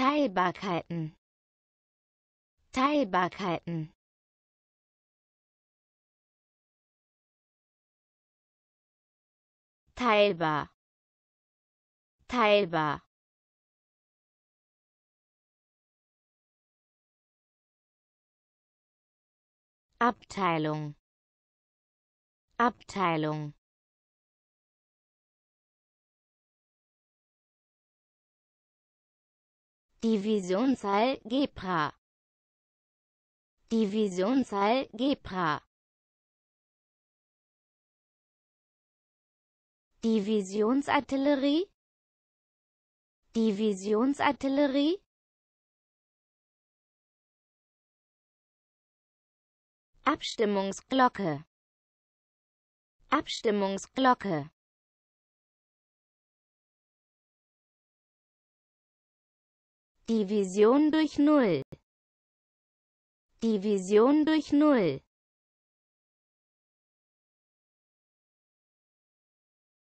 Teilbarkeiten Teilbarkeiten teilbar teilbar Abteilung Abteilung Divisionsalgebra Divisionsalgebra Divisionsartillerie Divisionsartillerie Abstimmungsglocke Abstimmungsglocke Division durch Null. Division durch Null.